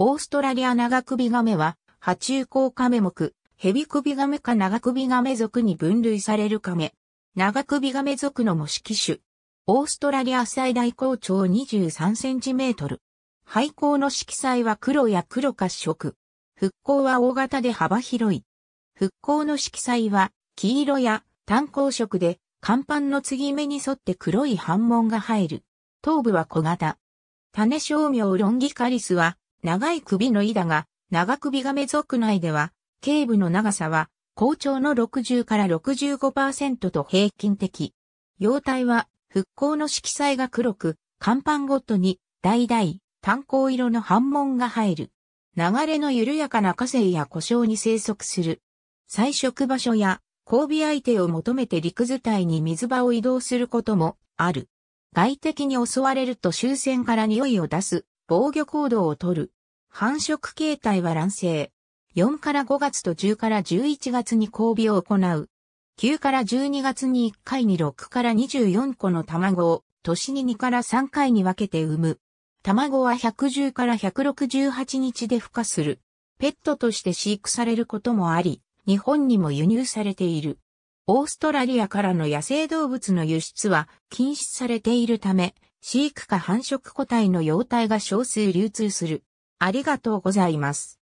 オーストラリア長首ガメは、波中甲カメ目、ヘビ首ガメか長首ガメ属に分類されるカメ。長首ガメ属の模式種。オーストラリア最大高長23センチメートル。廃校の色彩は黒や黒褐色。復興は大型で幅広い。復興の色彩は黄色や単鉱色で、甲板の継ぎ目に沿って黒い斑紋が入る。頭部は小型。種商名ロンギカリスは長い首の意だが、長首亀族内では、頸部の長さは、好調の60から65%と平均的。様態は、復興の色彩が黒く、甲板ごとに、々、炭鉱色の反紋が入る。流れの緩やかな火星や故障に生息する。採食場所や交尾相手を求めて陸伝いに水場を移動することもある。外敵に襲われると終戦から匂いを出す防御行動をとる。繁殖形態は卵生。4から5月と10から11月に交尾を行う。9から12月に1回に6から24個の卵を、年に2から3回に分けて産む。卵は110から168日で孵化する。ペットとして飼育されることもあり、日本にも輸入されている。オーストラリアからの野生動物の輸出は禁止されているため、飼育下繁殖個体の容態が少数流通する。ありがとうございます。